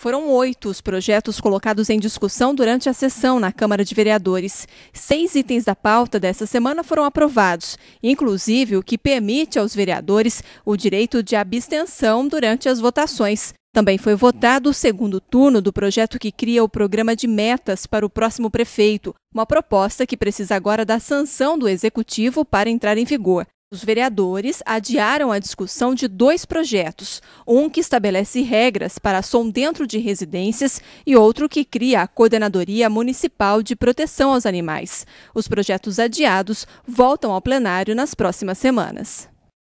Foram oito os projetos colocados em discussão durante a sessão na Câmara de Vereadores. Seis itens da pauta dessa semana foram aprovados, inclusive o que permite aos vereadores o direito de abstenção durante as votações. Também foi votado o segundo turno do projeto que cria o programa de metas para o próximo prefeito, uma proposta que precisa agora da sanção do executivo para entrar em vigor. Os vereadores adiaram a discussão de dois projetos, um que estabelece regras para som dentro de residências e outro que cria a Coordenadoria Municipal de Proteção aos Animais. Os projetos adiados voltam ao plenário nas próximas semanas.